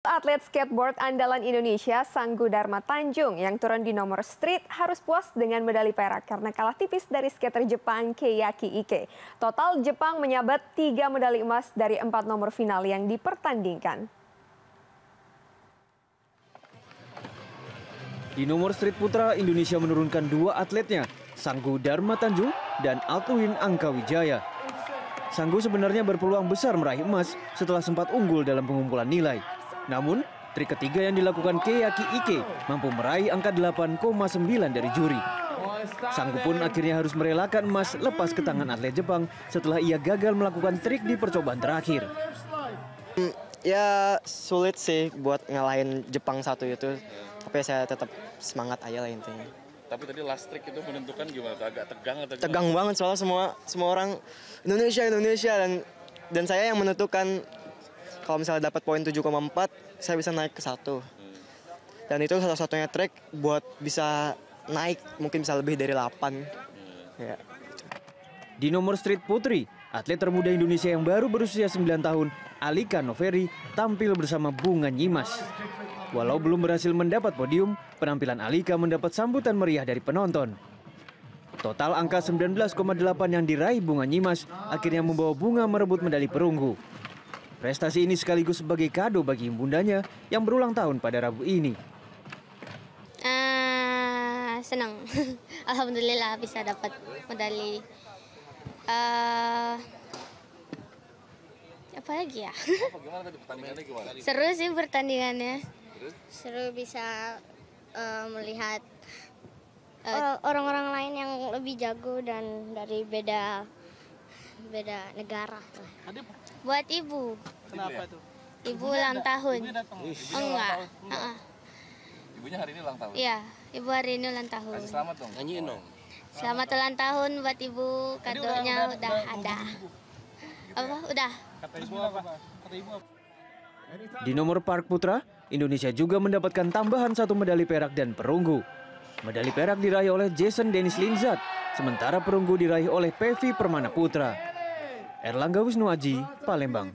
Atlet skateboard andalan Indonesia, Sanggu Dharma Tanjung yang turun di nomor street harus puas dengan medali perak karena kalah tipis dari skater Jepang Keiaki Ike. Total Jepang menyabet tiga medali emas dari empat nomor final yang dipertandingkan. Di nomor street putra, Indonesia menurunkan dua atletnya, Sanggu Dharma Tanjung dan Altwin Angkawijaya. Sanggu sebenarnya berpeluang besar meraih emas setelah sempat unggul dalam pengumpulan nilai. Namun, trik ketiga yang dilakukan Keyaki Ike mampu meraih angka 8,9 dari juri. Sanggup pun akhirnya harus merelakan emas lepas ke tangan atlet Jepang setelah ia gagal melakukan trik di percobaan terakhir. Ya sulit sih buat ngalahin Jepang satu itu, tapi ya saya tetap semangat aja lah intinya. Tapi tadi last trick itu menentukan gimana? Agak tegang atau gimana? Tegang banget soalnya semua semua orang Indonesia Indonesia dan dan saya yang menentukan kalau misalnya dapat poin 7,4 saya bisa naik ke satu dan itu salah satunya track buat bisa naik mungkin bisa lebih dari 8 ya. di nomor street putri atlet termuda Indonesia yang baru berusia 9 tahun Alika Noveri tampil bersama Bunga Nyimas walau belum berhasil mendapat podium penampilan Alika mendapat sambutan meriah dari penonton Total angka 19,8 yang diraih Bunga Nyimas akhirnya membawa Bunga merebut medali perunggu. Prestasi ini sekaligus sebagai kado bagi bundanya yang berulang tahun pada Rabu ini. Uh, senang. Alhamdulillah bisa dapat medali. Uh, apa lagi ya? Seru sih pertandingannya. Seru bisa uh, melihat eh, oh, orang-orang uh, lain yang lebih jago dan dari beda beda negara buat ibu kenapa ya? tuh ibu ulang tahun Ibu enggak, ibunya hari ini ulang tahun iya ibu hari ini ulang tahun selamat dong nyanyiin dong selamat ulang tahun buat ibu kadonya udah, udah, ada gitu apa ya? udah kata ibu apa kata ibu apa di nomor park putra, Indonesia juga mendapatkan tambahan satu medali perak dan perunggu. Medali perak diraih oleh Jason Dennis Linzat, sementara perunggu diraih oleh Pevi Permana Putra. Erlangga Wisnuaji, Palembang.